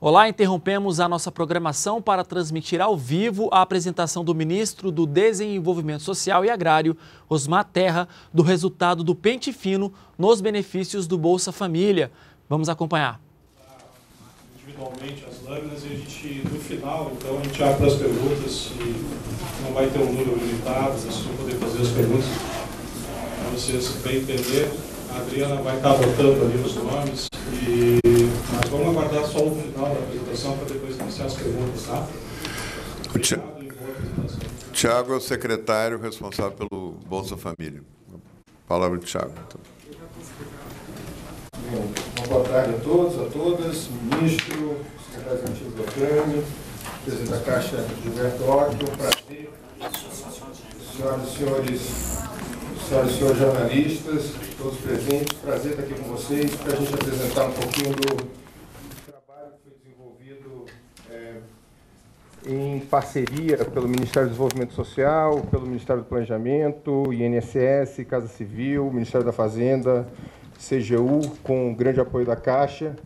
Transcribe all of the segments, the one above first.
Olá, interrompemos a nossa programação para transmitir ao vivo a apresentação do ministro do Desenvolvimento Social e Agrário, Osmar Terra, do resultado do pente fino nos benefícios do Bolsa Família. Vamos acompanhar pontualmente as lâminas e a gente, no final, então, a gente abre as perguntas e não vai ter um número limitado, vocês vão poder fazer as perguntas para vocês bem entender. A Adriana vai estar botando ali os nomes, e... mas vamos aguardar só o final da apresentação para depois iniciar as perguntas, tá? O Tiago é o secretário responsável pelo Bolsa Família. Palavra do Tiago. Então. Bom, uma boa tarde a todos, a todas, ministro, secretário executivo da CAME, presidente da Caixa Gilberto Occhio, prazer, senhoras e senhores, senhoras e senhores jornalistas, todos presentes, prazer estar aqui com vocês para a gente apresentar um pouquinho do trabalho que foi desenvolvido é, em parceria pelo Ministério do Desenvolvimento Social, pelo Ministério do Planejamento, INSS, Casa Civil, Ministério da Fazenda, CGU, com o grande apoio da Caixa.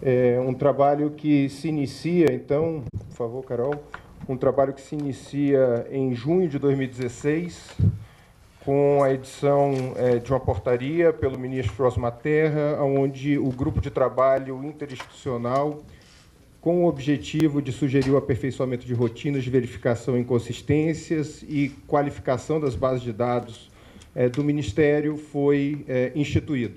É um trabalho que se inicia, então, por favor, Carol, um trabalho que se inicia em junho de 2016, com a edição é, de uma portaria pelo ministro Osmar Terra, onde o grupo de trabalho interinstitucional, com o objetivo de sugerir o aperfeiçoamento de rotinas de verificação inconsistências e qualificação das bases de dados é, do Ministério foi é, instituído.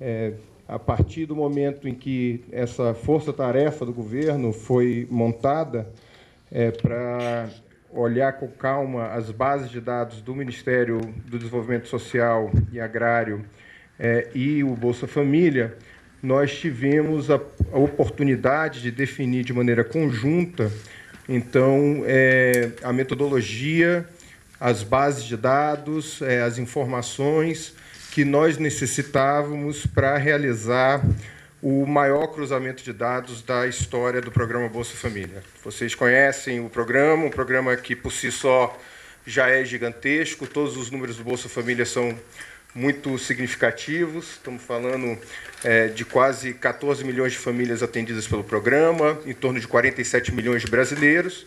É, a partir do momento em que essa força-tarefa do governo foi montada para olhar com calma as bases de dados do Ministério do Desenvolvimento Social e Agrário e o Bolsa Família, nós tivemos a, a oportunidade de definir de maneira conjunta, então, a metodologia as bases de dados, é, as informações que nós necessitávamos para realizar o maior cruzamento de dados da história do programa Bolsa Família. Vocês conhecem o programa, um programa que por si só já é gigantesco, todos os números do Bolsa Família são muito significativos. Estamos falando é, de quase 14 milhões de famílias atendidas pelo programa, em torno de 47 milhões de brasileiros.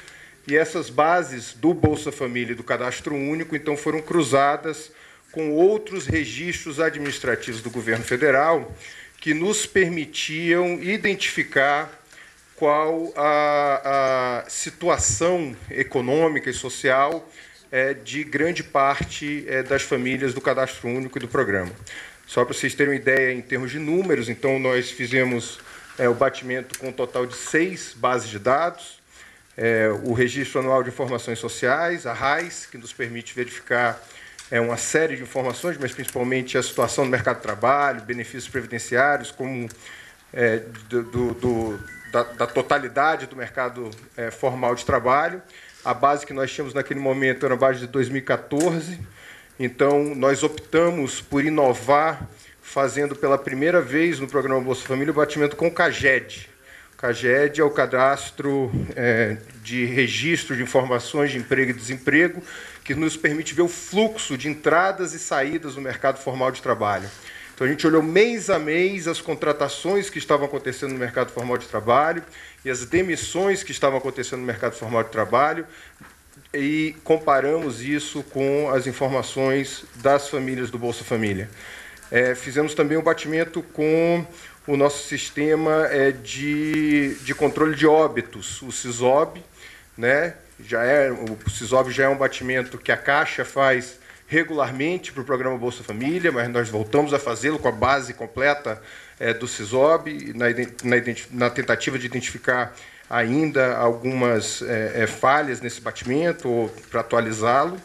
E essas bases do Bolsa Família e do Cadastro Único, então, foram cruzadas com outros registros administrativos do governo federal que nos permitiam identificar qual a, a situação econômica e social é, de grande parte é, das famílias do cadastro único e do programa. Só para vocês terem uma ideia em termos de números, então nós fizemos é, o batimento com um total de seis bases de dados, é, o Registro Anual de Informações Sociais, a RAIS, que nos permite verificar é, uma série de informações, mas principalmente a situação do mercado de trabalho, benefícios previdenciários, como é, do, do, da, da, totalidade do mercado é, formal de trabalho. A base que nós tínhamos naquele momento era a base de 2014, então nós optamos por inovar, fazendo pela primeira vez no programa Bolsa Família o batimento com o CAGED, CAGED é o cadastro é, de registro de informações de emprego e desemprego, que nos permite ver o fluxo de entradas e saídas no mercado formal de trabalho. Então a gente olhou mês a mês as contratações que estavam acontecendo no mercado formal de trabalho e as demissões que estavam acontecendo no mercado formal de trabalho e comparamos isso com as informações das famílias do Bolsa Família. É, fizemos também um batimento com o nosso sistema é de, de controle de óbitos, o Cisob, né? Já é, o Cisob já é um batimento que a Caixa faz regularmente para o programa Bolsa Família, mas nós voltamos a fazê-lo com a base completa é, do Cisob na, na, na, tentativa de identificar ainda algumas é, falhas nesse batimento ou para atualizá-lo.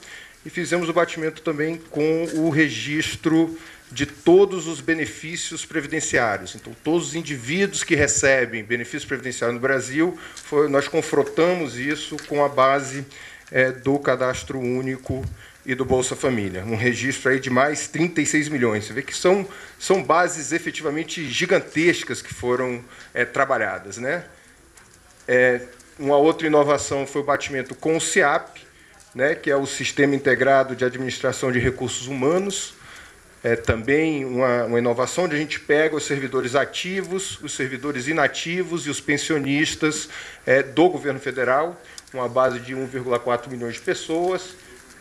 E fizemos o batimento também com o registro de todos os benefícios previdenciários. Então, todos os indivíduos que recebem benefício previdenciário no Brasil, foi, nós confrontamos isso com a base é, do Cadastro Único e do Bolsa Família. Um registro aí de mais 36 milhões. Você vê que são, são bases efetivamente gigantescas que foram é, trabalhadas. Né? É, uma outra inovação foi o batimento com o CIAP, né, que é o Sistema Integrado de Administração de Recursos Humanos, é, também uma, uma inovação de a gente pega os servidores ativos, os servidores inativos e os pensionistas é, do governo federal, uma base de 1,4 milhões de pessoas,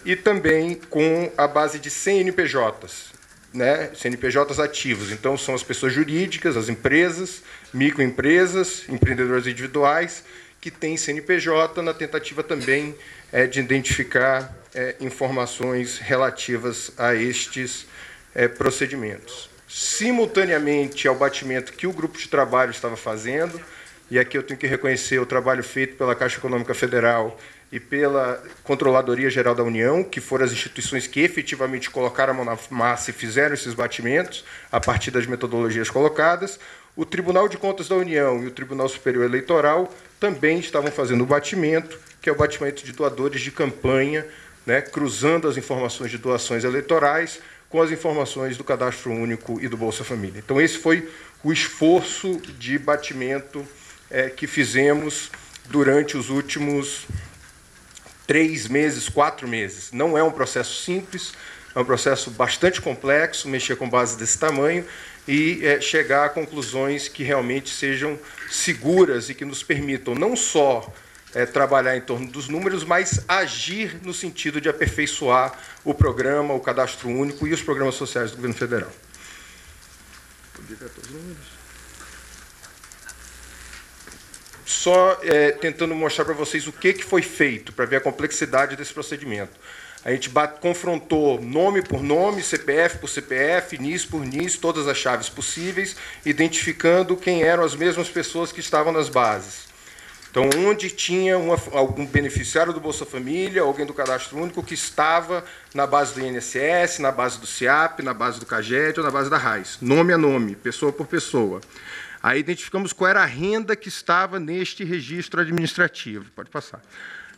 e também com a base de 100 NPJs, né, CNPJs ativos. Então, são as pessoas jurídicas, as empresas, microempresas, empreendedores individuais, que têm CNPJ na tentativa também é, de identificar é, informações relativas a estes é, procedimentos. Simultaneamente ao batimento que o grupo de trabalho estava fazendo, e aqui eu tenho que reconhecer o trabalho feito pela Caixa Econômica Federal e pela Controladoria Geral da União, que foram as instituições que efetivamente colocaram a mão na massa e fizeram esses batimentos a partir das metodologias colocadas. O Tribunal de Contas da União e o Tribunal Superior Eleitoral também estavam fazendo o batimento, que é o batimento de doadores de campanha, né, cruzando as informações de doações eleitorais com as informações do Cadastro Único e do Bolsa Família. Então, esse foi o esforço de batimento é, que fizemos durante os últimos três meses, quatro meses. Não é um processo simples, é um processo bastante complexo, mexer com base desse tamanho e é, chegar a conclusões que realmente sejam seguras e que nos permitam não só é, trabalhar em torno dos números, mas agir no sentido de aperfeiçoar o programa, o cadastro único e os programas sociais do governo federal. Só é, tentando mostrar para vocês o que, que foi feito, para ver a complexidade desse procedimento. A gente bate, confrontou nome por nome, CPF por CPF, NIS por NIS, todas as chaves possíveis, identificando quem eram as mesmas pessoas que estavam nas bases então, onde tinha uma, algum beneficiário do Bolsa Família, alguém do Cadastro Único que estava na base do INSS, na base do CIAP, na base do CAGED ou na base da RAIS, nome a nome, pessoa por pessoa. Aí identificamos qual era a renda que estava neste registro administrativo. Pode passar.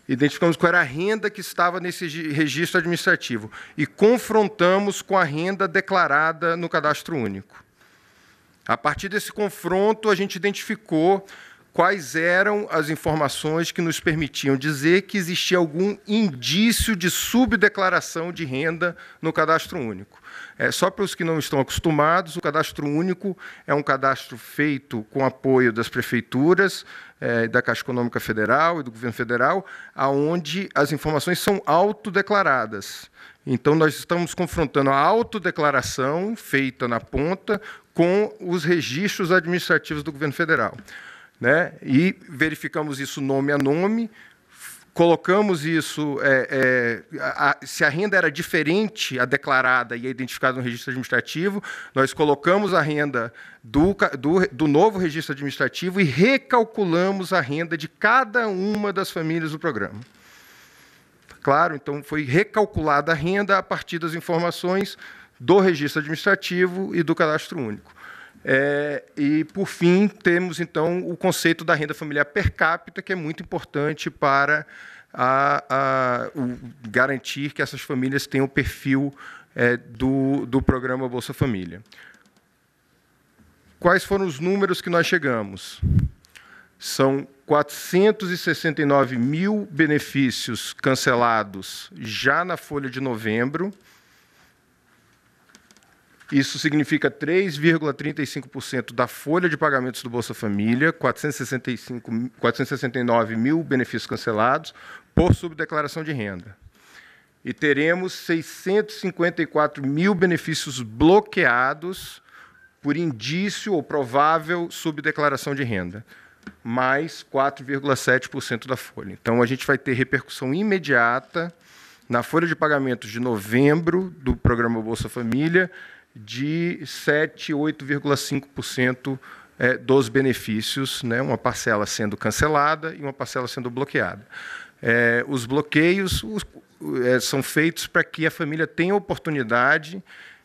Identificamos qual era a renda que estava nesse registro administrativo e confrontamos com a renda declarada no Cadastro Único. A partir desse confronto, a gente identificou quais eram as informações que nos permitiam dizer que existia algum indício de subdeclaração de renda no cadastro único. É, só para os que não estão acostumados, o cadastro único é um cadastro feito com apoio das prefeituras, é, da Caixa Econômica Federal e do governo federal, aonde as informações são autodeclaradas. Então, nós estamos confrontando a autodeclaração feita na ponta com os registros administrativos do governo federal né? e verificamos isso nome a nome, colocamos isso, é, é, a, se a renda era diferente a declarada e a identificada no registro administrativo, nós colocamos a renda do, do, do, novo registro administrativo e recalculamos a renda de cada uma das famílias do programa. Claro, então foi recalculada a renda a partir das informações do registro administrativo e do cadastro único. É, e, por fim, temos então o conceito da renda familiar per capita, que é muito importante para a, a, o, garantir que essas famílias tenham o perfil é, do, do programa Bolsa Família. Quais foram os números que nós chegamos? São 469 mil benefícios cancelados já na folha de novembro isso significa 3,35% da folha de pagamentos do Bolsa Família, 465, 469 mil benefícios cancelados por subdeclaração de renda. E teremos 654 mil benefícios bloqueados por indício ou provável subdeclaração de renda, mais 4,7% da folha. Então, a gente vai ter repercussão imediata na folha de pagamentos de novembro do programa Bolsa Família de 7, 8,5% é, dos benefícios, né, uma parcela sendo cancelada e uma parcela sendo bloqueada. É, os bloqueios os, é, são feitos para que a família tenha oportunidade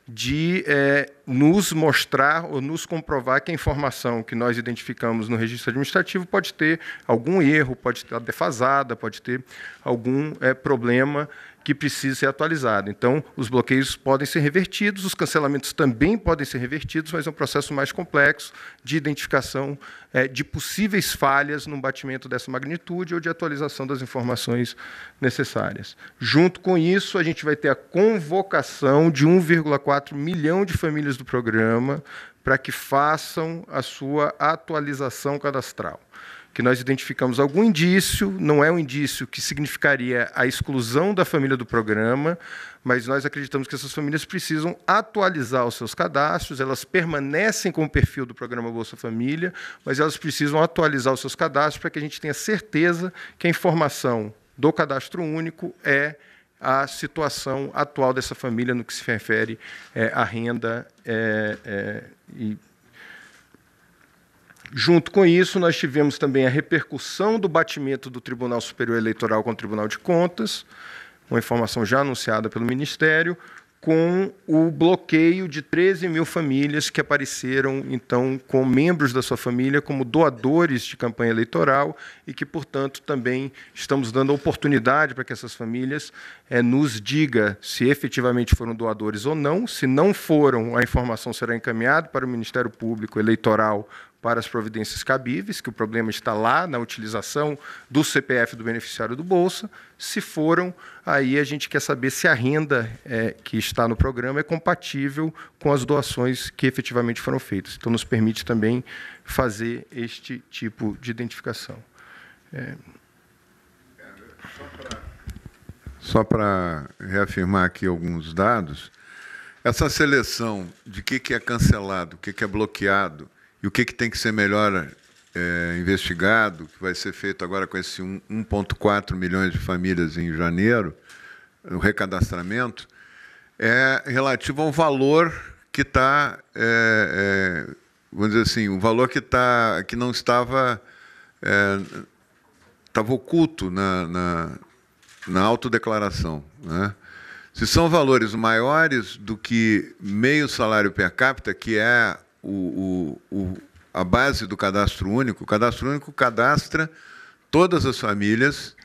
de é, nos mostrar ou nos comprovar que a informação que nós identificamos no registro administrativo pode ter algum erro, pode estar defasada, pode ter algum é, problema que precisa ser atualizado. Então, os bloqueios podem ser revertidos, os cancelamentos também podem ser revertidos, mas é um processo mais complexo de identificação é, de possíveis falhas num batimento dessa magnitude ou de atualização das informações necessárias. Junto com isso, a gente vai ter a convocação de 1,4 milhão de famílias do programa para que façam a sua atualização cadastral que nós identificamos algum indício, não é um indício que significaria a exclusão da família do programa, mas nós acreditamos que essas famílias precisam atualizar os seus cadastros, elas permanecem com o perfil do programa Bolsa Família, mas elas precisam atualizar os seus cadastros para que a gente tenha certeza que a informação do cadastro único é a situação atual dessa família no que se refere é, à renda é, é, e Junto com isso, nós tivemos também a repercussão do batimento do Tribunal Superior Eleitoral com o Tribunal de Contas, uma informação já anunciada pelo Ministério, com o bloqueio de 13 mil famílias que apareceram, então, com membros da sua família como doadores de campanha eleitoral e que, portanto, também estamos dando oportunidade para que essas famílias é, nos diga se efetivamente foram doadores ou não. Se não foram, a informação será encaminhada para o Ministério Público Eleitoral para as providências cabíveis, que o problema está lá na utilização do CPF do beneficiário do Bolsa. Se foram, aí a gente quer saber se a renda é, que está no programa é compatível com as doações que efetivamente foram feitas. Então, nos permite também fazer este tipo de identificação. É... Só para reafirmar aqui alguns dados, essa seleção de o que, que é cancelado, o que, que é bloqueado, e o que, que tem que ser melhor é, investigado, que vai ser feito agora com esse 1,4 milhões de famílias em janeiro, o recadastramento, é relativo ao valor que está, é, é, vamos dizer assim, o valor que, tá, que não estava, estava é, oculto na, na, na autodeclaração. Né? Se são valores maiores do que meio salário per capita, que é o, o, o, a base do cadastro único. O cadastro único cadastra todas as famílias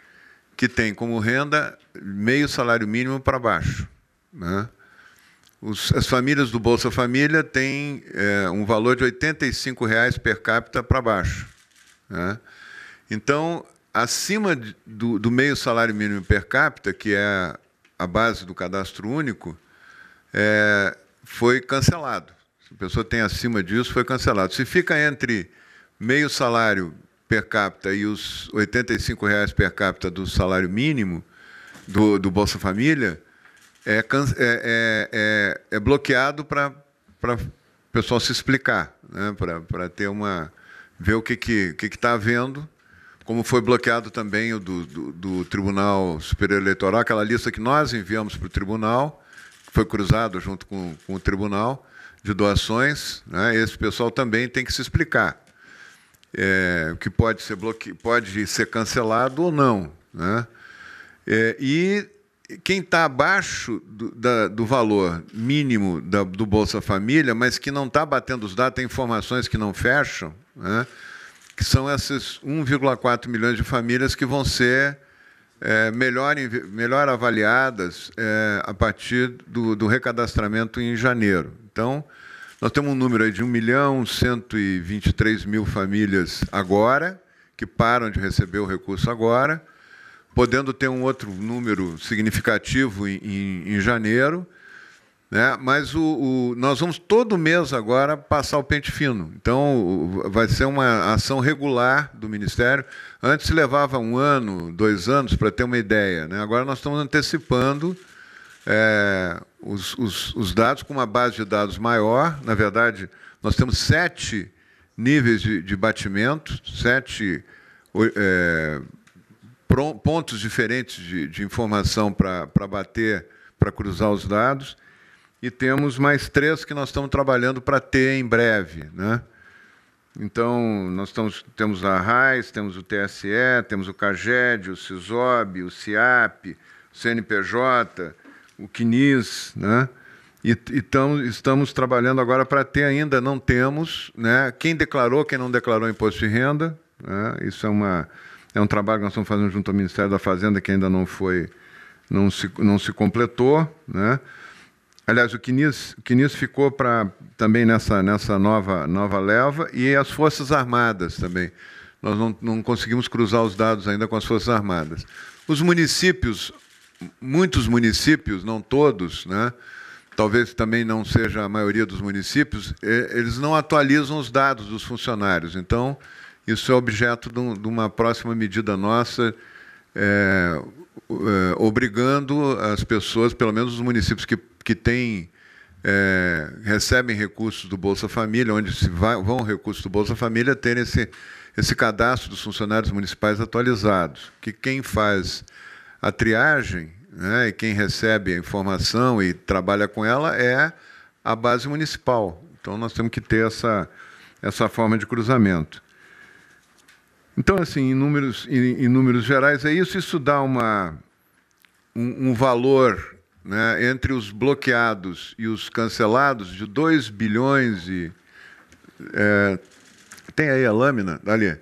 que têm como renda meio salário mínimo para baixo. Né? Os, as famílias do Bolsa Família têm é, um valor de R$ 85,00 per capita para baixo. Né? Então, acima de, do, do, meio salário mínimo per capita, que é a base do cadastro único, é, foi cancelado. Se a pessoa tem acima disso, foi cancelado. Se fica entre meio salário per capita e os R$ 85,00 per capita do salário mínimo do, do Bolsa Família, é, é, é, é bloqueado para o pessoal se explicar, né? para ter uma. ver o que está que, que que havendo, como foi bloqueado também o do, do, do Tribunal Superior Eleitoral, aquela lista que nós enviamos para o tribunal, que foi cruzado junto com, com o tribunal de doações, né, esse pessoal também tem que se explicar. É, que pode ser, bloque... pode ser cancelado ou não. Né? É, e quem está abaixo do, da, do, valor mínimo da, do Bolsa Família, mas que não está batendo os dados, tem informações que não fecham, né? que são essas 1,4 milhões de famílias que vão ser é, melhor, melhor avaliadas é, a partir do, do recadastramento em janeiro. Então, nós temos um número aí de 1 milhão 123 mil famílias agora, que param de receber o recurso agora, podendo ter um outro número significativo em, em, em janeiro. Né? Mas o, o, nós vamos todo mês agora passar o pente fino. Então, vai ser uma ação regular do Ministério. Antes levava um ano, dois anos para ter uma ideia. Né? Agora nós estamos antecipando é, os, os, os dados com uma base de dados maior. Na verdade, nós temos sete níveis de, de batimento, sete é, pontos diferentes de, de informação para bater, para cruzar os dados. E temos mais três que nós estamos trabalhando para ter em breve. Né? Então, nós estamos, temos a RAIS, temos o TSE, temos o CAGED, o CISOB, o CIAP, o CNPJ, o CNIS, né? E, e tamo, estamos trabalhando agora para ter ainda, não temos, né? Quem declarou, quem não declarou imposto de renda, né? Isso é, uma, é um trabalho que nós estamos fazendo junto ao Ministério da Fazenda, que ainda não foi, não se, não se completou, né? Aliás, o CNIS, o ficou para também nessa, nessa nova, nova leva e as Forças Armadas também. Nós não, não conseguimos cruzar os dados ainda com as Forças Armadas. Os municípios muitos municípios, não todos, né? talvez também não seja a maioria dos municípios, é, eles não atualizam os dados dos funcionários. Então, isso é objeto de uma próxima medida nossa, é, é, obrigando as pessoas, pelo menos os municípios que, que têm, é, recebem recursos do Bolsa Família, onde se vai, vão recursos do Bolsa Família, terem esse, esse cadastro dos funcionários municipais atualizados. Que quem faz a triagem, né, e quem recebe a informação e trabalha com ela é a base municipal. Então nós temos que ter essa, essa forma de cruzamento. Então, assim, em números, em, em números gerais, é isso. Isso dá uma, um, um valor né, entre os bloqueados e os cancelados de 2 bilhões e. É, tem aí a lâmina, ali.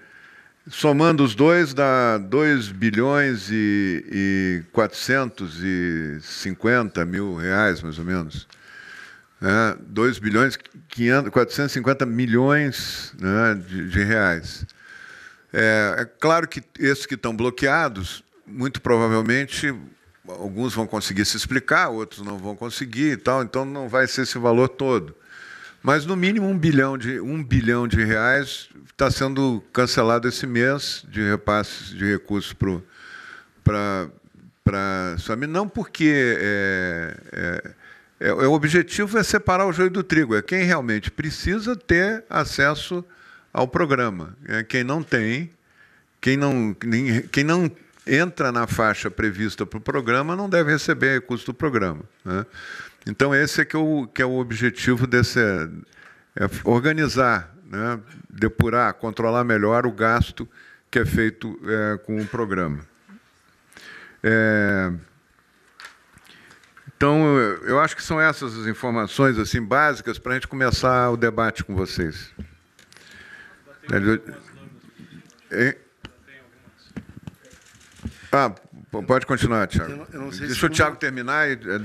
Somando os dois, dá 2 bilhões e, e 450 mil reais, mais ou menos. É, 2 bilhões e 450 milhões né, de, de, reais. É, é claro que esses que estão bloqueados, muito provavelmente alguns vão conseguir se explicar, outros não vão conseguir e tal, então não vai ser esse valor todo. Mas no mínimo um bilhão de, um bilhão de reais está sendo cancelado esse mês de repasses de recursos para a não porque é, é, é, o objetivo é separar o joio do trigo, é quem realmente precisa ter acesso ao programa. É quem não tem, quem não, quem não entra na faixa prevista para o programa não deve receber recurso do programa. Né? Então, esse é que, eu, é que é o objetivo desse. É, é organizar, né, depurar, controlar melhor o gasto que é feito é, com o programa. É, então, eu acho que são essas as informações assim básicas para a gente começar o debate com vocês. É. ah, pode continuar, Tiago. Deixa o Tiago terminar e a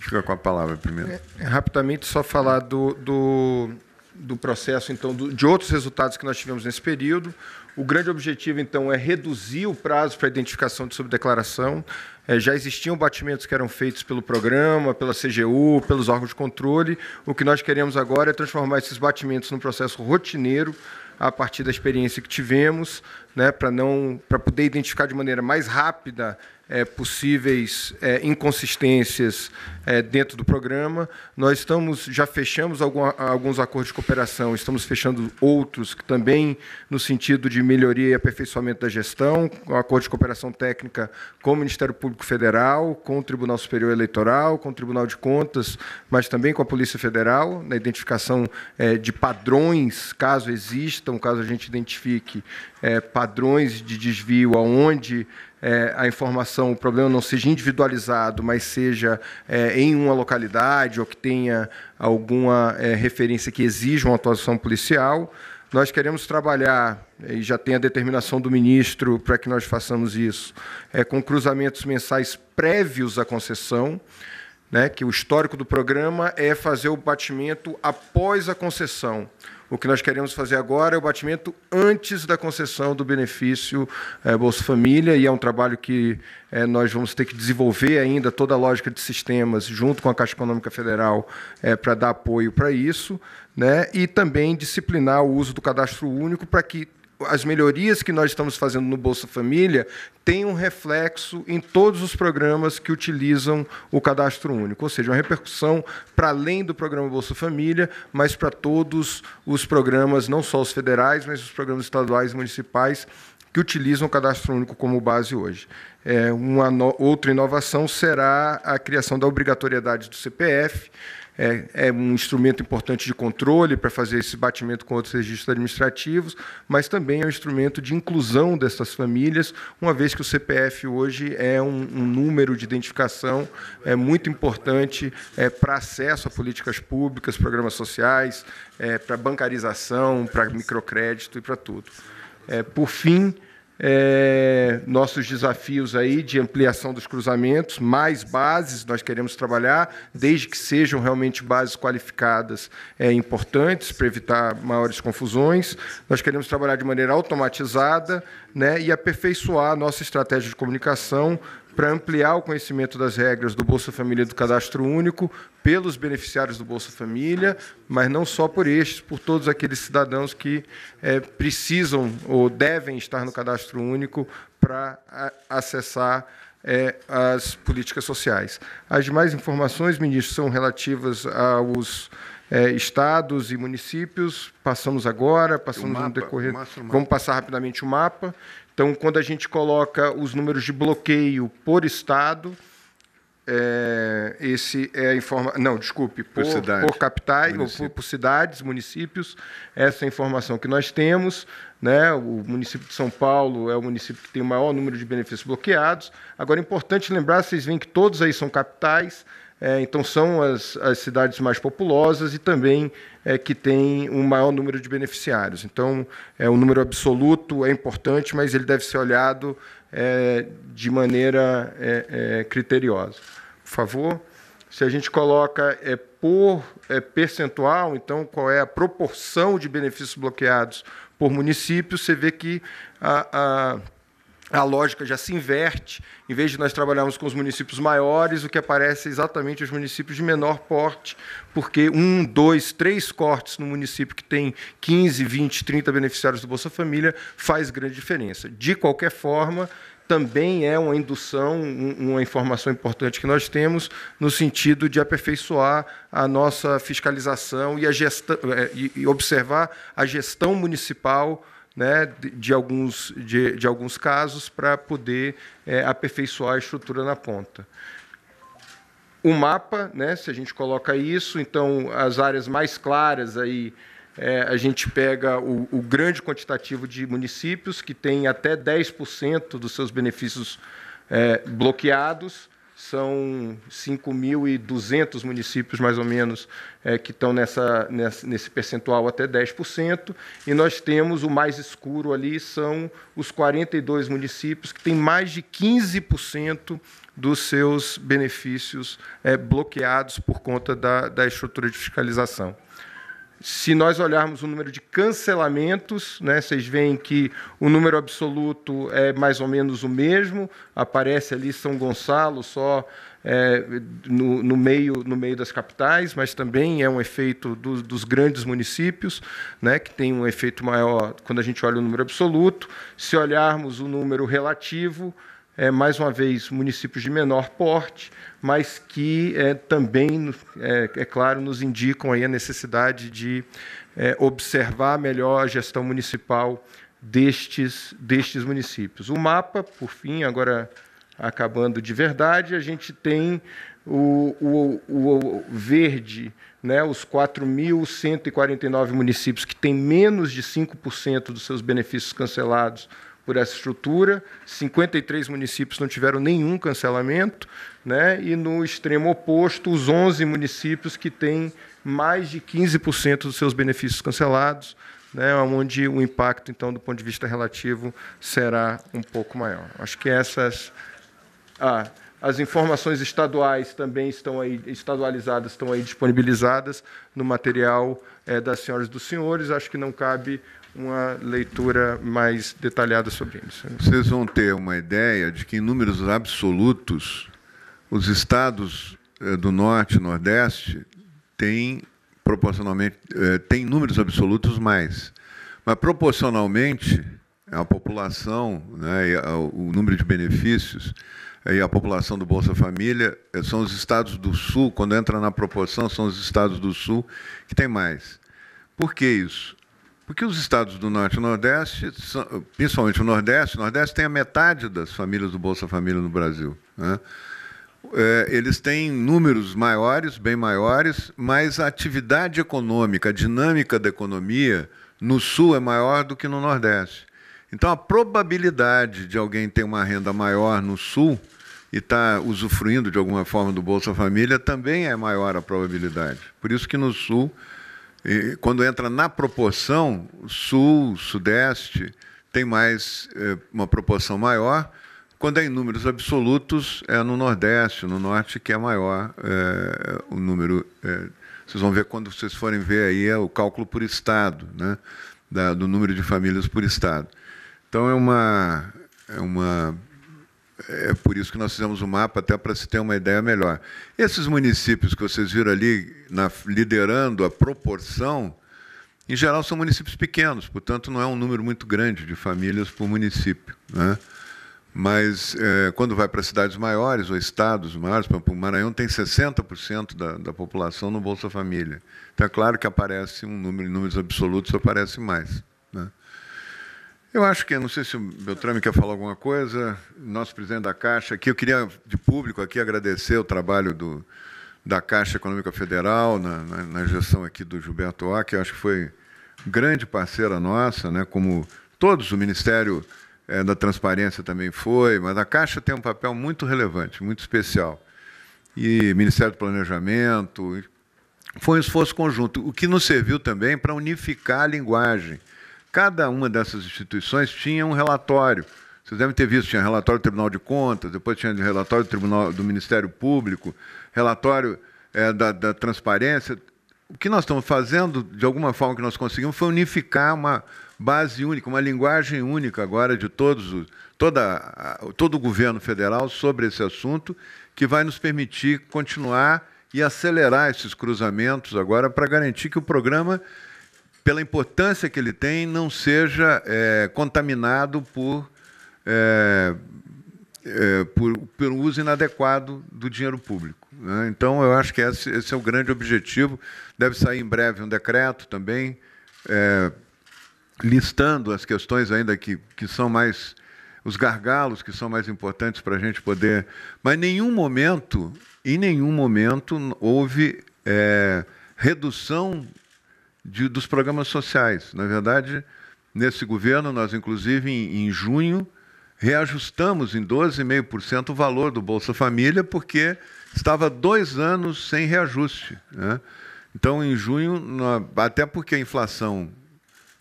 Fica com a palavra primeiro. É, rapidamente, só falar do, do, do processo, então, do, de outros resultados que nós tivemos nesse período. O grande objetivo, então, é reduzir o prazo para identificação de subdeclaração. É, já existiam batimentos que eram feitos pelo programa, pela CGU, pelos órgãos de controle. O que nós queremos agora é transformar esses batimentos num processo rotineiro, a partir da experiência que tivemos, né, para não para poder identificar de maneira mais rápida é, possíveis é, inconsistências é, dentro do programa. Nós estamos já fechamos algum, alguns acordos de cooperação, estamos fechando outros que também no sentido de melhoria e aperfeiçoamento da gestão, um acordo de cooperação técnica com o Ministério Público Federal, com o Tribunal Superior Eleitoral, com o Tribunal de Contas, mas também com a Polícia Federal na identificação é, de padrões, caso existam, caso a gente identifique é, padrões de desvio aonde é, a informação, o problema não seja individualizado, mas seja é, em uma localidade ou que tenha alguma é, referência que exija uma atuação policial. Nós queremos trabalhar, e já tem a determinação do ministro para que nós façamos isso, é, com cruzamentos mensais prévios à concessão, né, que o histórico do programa é fazer o batimento após a concessão o que nós queremos fazer agora é o batimento antes da concessão do benefício é, Bolsa Família, e é um trabalho que é, nós vamos ter que desenvolver ainda toda a lógica de sistemas junto com a Caixa Econômica Federal é, eh, para dar apoio para isso, né? e também disciplinar o uso do cadastro único para que as melhorias que nós estamos fazendo no Bolsa Família têm um reflexo em todos os programas que utilizam o cadastro único, ou seja, uma repercussão para além do programa Bolsa Família, mas para todos os programas, não só os federais, mas os programas estaduais e municipais que utilizam o cadastro único como base hoje. É, uma no, outra inovação será a criação da obrigatoriedade do CPF é, é um instrumento importante de controle para fazer esse batimento com outros registros administrativos, mas também é um instrumento de inclusão dessas famílias, uma vez que o CPF hoje é um, um número de identificação é muito importante é, para acesso a políticas públicas, programas sociais, é, para bancarização, para microcrédito e para tudo. É, por fim, é, nossos desafios aí de ampliação dos cruzamentos, mais bases nós queremos trabalhar, desde que sejam realmente bases qualificadas é, importantes para evitar maiores confusões. Nós queremos trabalhar de maneira automatizada né, e aperfeiçoar a nossa estratégia de comunicação para ampliar o conhecimento das regras do Bolsa Família e do Cadastro Único pelos beneficiários do Bolsa Família, mas não só por estes, por todos aqueles cidadãos que é, precisam ou devem estar no Cadastro Único para acessar é, as políticas sociais. As demais informações, ministro, são relativas aos é, estados e municípios. Passamos agora, passamos mapa, no decorrer. Vamos passar rapidamente o mapa. Então, quando a gente coloca os números de bloqueio por estado, é, esse é a informação. Não, desculpe, por, por, por capitais, ou por, por, cidades, municípios, essa é a informação que nós temos. Né? O município de São Paulo é o município que tem o maior número de benefícios bloqueados. Agora, é importante lembrar, vocês veem que todos aí são capitais, é, então, são as, as cidades mais populosas e também é, que têm um maior número de beneficiários. Então, é, o número absoluto é importante, mas ele deve ser olhado é, de maneira é, é, criteriosa. Por favor, se a gente coloca é, por é, percentual, então, qual é a proporção de benefícios bloqueados por município, você vê que a, a a lógica já se inverte. Em vez de nós trabalharmos com os municípios maiores, o que aparece é exatamente os municípios de menor porte, porque um, dois, três cortes no município que tem 15, 20, 30 beneficiários do Bolsa Família faz grande diferença. De qualquer forma, também é uma indução, uma informação importante que nós temos no sentido de aperfeiçoar a nossa fiscalização e, a gestão, é, e observar a gestão municipal né, de, alguns, de, de alguns casos para poder é, aperfeiçoar a estrutura na ponta. O mapa, né, se a gente coloca isso, então as áreas mais claras aí é, a gente pega o, o, grande quantitativo de municípios que tem até 10% dos seus benefícios é, bloqueados são 5.200 municípios, mais ou menos, é, que estão nessa, nessa, nesse percentual até 10%, e nós temos o mais escuro ali, são os 42 municípios que têm mais de 15% dos seus benefícios é, bloqueados por conta da, da estrutura de fiscalização. Se nós olharmos o número de cancelamentos, né, vocês veem que o número absoluto é mais ou menos o mesmo, aparece ali São Gonçalo só é, no, no, meio, no meio das capitais, mas também é um efeito do, dos grandes municípios, né, que tem um efeito maior quando a gente olha o número absoluto. Se olharmos o número relativo, é, mais uma vez, municípios de menor porte, mas que é, também, é, é, claro, nos indicam aí a necessidade de é, observar melhor a gestão municipal destes, destes municípios. O mapa, por fim, agora acabando de verdade, a gente tem o, o, o, verde, né, os 4.149 municípios que têm menos de 5% dos seus benefícios cancelados por essa estrutura, 53 municípios não tiveram nenhum cancelamento, né? e no extremo oposto, os 11 municípios que têm mais de 15% dos seus benefícios cancelados, né, onde o impacto, então, do ponto de vista relativo, será um pouco maior. Acho que essas. Ah, as informações estaduais também estão aí, estadualizadas, estão aí disponibilizadas no material é, das senhoras e dos senhores. Acho que não cabe uma leitura mais detalhada sobre isso. Vocês vão ter uma ideia de que, em números absolutos, os estados eh, do Norte e Nordeste têm, proporcionalmente, eh, têm números absolutos mais. Mas, proporcionalmente, a população, né, o número de benefícios eh, e a população do Bolsa Família são os estados do Sul, quando entra na proporção, são os estados do Sul que têm mais. Por que isso? Porque os estados do Norte e Nordeste, principalmente o Nordeste, o Nordeste tem a metade das famílias do Bolsa Família no Brasil. Né? É, eles têm números maiores, bem maiores, mas a atividade econômica, a dinâmica da economia no Sul é maior do que no Nordeste. Então, a probabilidade de alguém ter uma renda maior no Sul e estar tá usufruindo de alguma forma do Bolsa Família também é maior a probabilidade. Por isso que no Sul e quando entra na proporção, sul, sudeste, tem mais é, uma proporção maior. Quando é em números absolutos, é no Nordeste, no Norte, que é maior é, o número. É, vocês vão ver quando vocês forem ver aí é o cálculo por estado, né? Da, do número de famílias por estado. Então é uma, é uma é, é por isso que nós fizemos o um mapa, até para se ter uma ideia melhor. Esses municípios que vocês viram ali na, liderando a proporção, em geral são municípios pequenos, portanto não é um número muito grande de famílias por município. Né? Mas é, quando vai para cidades maiores ou estados maiores, por exemplo, o Maranhão tem 60% da, da população no Bolsa Família. Então é claro que aparece um número, em números absolutos aparece mais. Eu acho que, não sei se o Beltrame quer falar alguma coisa, nosso presidente da Caixa aqui, eu queria, de público aqui, agradecer o trabalho do, da Caixa Econômica Federal na, na, na gestão aqui do Gilberto Ock, que eu acho que foi grande parceira nossa, né, como todos, o Ministério é, da Transparência também foi, mas a Caixa tem um papel muito relevante, muito especial. E Ministério do Planejamento, foi um esforço conjunto, o que nos serviu também para unificar a linguagem, Cada uma dessas instituições tinha um relatório. Vocês devem ter visto, tinha relatório do Tribunal de Contas, depois tinha relatório do, Tribunal, do Ministério Público, relatório é, da, da, transparência. O que nós estamos fazendo, de alguma forma que nós conseguimos, foi unificar uma base única, uma linguagem única agora de todos, toda, todo o governo federal sobre esse assunto, que vai nos permitir continuar e acelerar esses cruzamentos agora para garantir que o programa pela importância que ele tem, não seja é, contaminado por, é, é, por, por uso inadequado do dinheiro público. Né? Então, eu acho que esse, esse, é o grande objetivo. Deve sair em breve um decreto também, listando as questões ainda que, que são mais. os gargalos que são mais importantes para a gente poder. Mas em nenhum momento, em nenhum momento, houve redução de, dos programas sociais. Na é verdade, nesse governo, nós, inclusive, em, em junho, reajustamos em 12,5% o valor do Bolsa Família, porque estava dois anos sem reajuste. Né? Então, em junho, até porque a inflação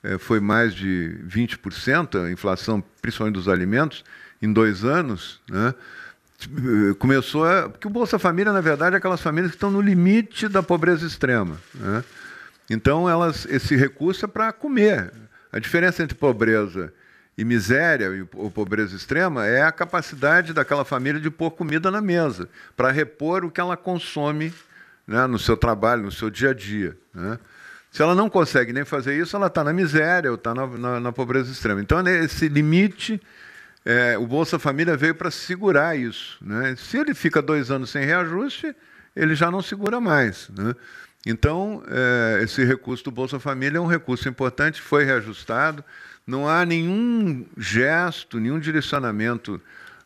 eh, foi mais de 20%, a inflação, principalmente dos alimentos, em dois anos, né? começou a. Porque o Bolsa Família, na verdade, é aquelas famílias que estão no limite da pobreza extrema. Né? Então, elas, esse recurso é para comer. A diferença entre pobreza e miséria, ou pobreza extrema, é a capacidade daquela família de pôr comida na mesa, para repor o que ela consome né, no seu trabalho, no seu dia a dia. Né? Se ela não consegue nem fazer isso, ela está na miséria ou está na, na, na, pobreza extrema. Então, né, esse limite, é, o Bolsa Família veio para segurar isso. Né? Se ele fica dois anos sem reajuste, ele já não segura mais. Né? Então, é, esse recurso do Bolsa Família é um recurso importante, foi reajustado. Não há nenhum gesto, nenhum direcionamento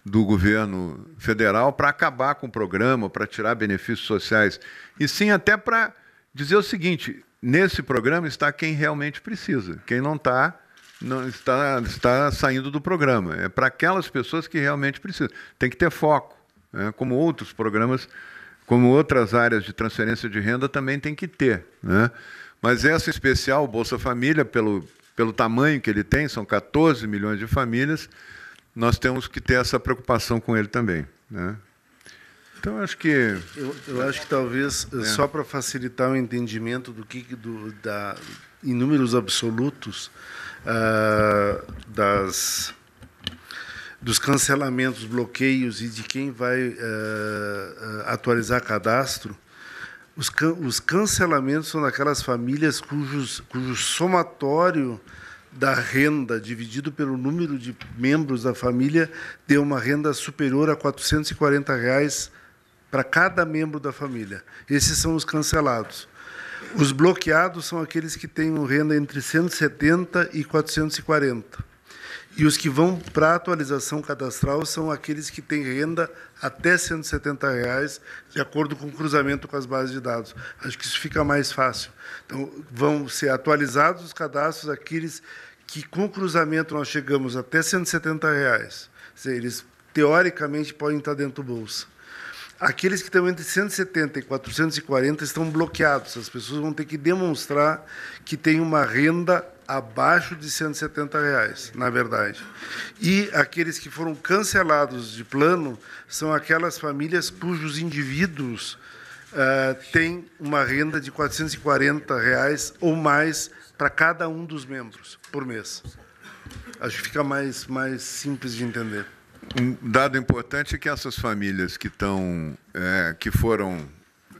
do governo federal para acabar com o programa, para tirar benefícios sociais. E sim até para dizer o seguinte: nesse programa está quem realmente precisa. Quem não está, não está, está saindo do programa. É para aquelas pessoas que realmente precisam. Tem que ter foco, né? como outros programas como outras áreas de transferência de renda também tem que ter. Né? Mas essa especial, o Bolsa Família, pelo, pelo tamanho que ele tem, são 14 milhões de famílias, nós temos que ter essa preocupação com ele também. Né? Então, acho que. Eu, eu acho que talvez, é. só para facilitar o entendimento do que. Do, da, em números absolutos, uh, das dos cancelamentos, bloqueios e de quem vai uh, atualizar cadastro, os, can os, cancelamentos são daquelas famílias cujos, cujo somatório da renda dividido pelo número de membros da família deu uma renda superior a R$ 440 reais para cada membro da família. Esses são os cancelados. Os bloqueados são aqueles que têm renda entre 170 e 440. E os que vão para a atualização cadastral são aqueles que têm renda até R$ 170, reais, de acordo com o cruzamento com as bases de dados. Acho que isso fica mais fácil. Então, vão ser atualizados os cadastros aqueles que, com o cruzamento, nós chegamos até R$ 170. Reais. eles, teoricamente, podem estar dentro do bolso Aqueles que estão entre 170 e 440 estão bloqueados. As pessoas vão ter que demonstrar que têm uma renda abaixo de 170 reais, na verdade. E aqueles que foram cancelados de plano são aquelas famílias cujos indivíduos uh, têm uma renda de 440 reais ou mais para cada um dos membros por mês. Acho que fica mais, mais simples de entender. Um dado importante é que essas famílias que estão, é, eh, que foram